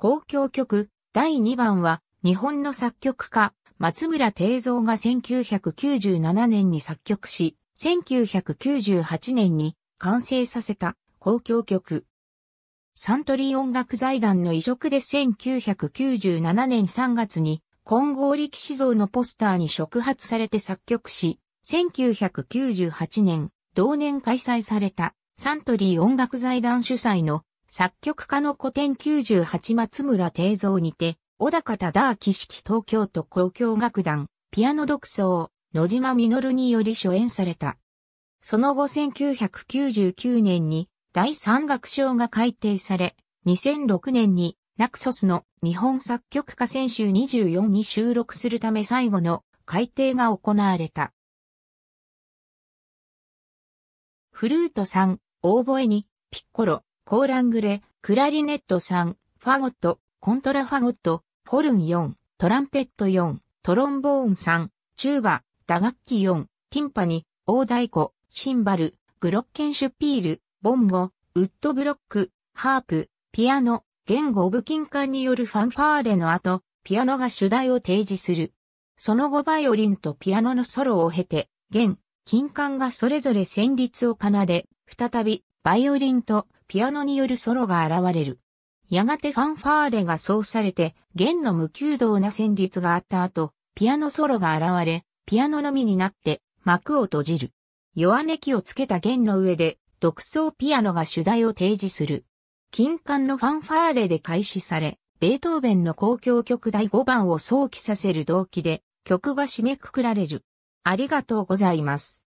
交響曲第2番は日本の作曲家松村定蔵が1997年に作曲し、1998年に完成させた交響曲。サントリー音楽財団の移植で1997年3月に金剛力士像のポスターに触発されて作曲し、1998年同年開催されたサントリー音楽財団主催の作曲家の古典98松村定蔵にて、小高忠明式東京都交響楽団、ピアノ独奏、野島実により初演された。その後1999年に第三楽章が改定され、2006年にナクソスの日本作曲家選手24に収録するため最後の改定が行われた。フルート3、オーボエに、ピッコロ、コーラングレ、クラリネット3、ファゴット、コントラファゴット、ホルン4、トランペット4、トロンボーン3、チューバ、打楽器4、ティンパニ、大太鼓、シンバル、グロッケンシュピール、ボンゴ、ウッドブロック、ハープ、ピアノ、言語オブ金管によるファンファーレの後、ピアノが主題を提示する。その後バイオリンとピアノのソロを経て、弦、金管がそれぞれ旋律を奏で、再び、バイオリンとピアノによるソロが現れる。やがてファンファーレが奏されて、弦の無弓道な旋律があった後、ピアノソロが現れ、ピアノのみになって幕を閉じる。弱音器をつけた弦の上で、独奏ピアノが主題を提示する。金管のファンファーレで開始され、ベートーベンの公共曲第5番を想起させる動機で、曲が締めくくられる。ありがとうございます。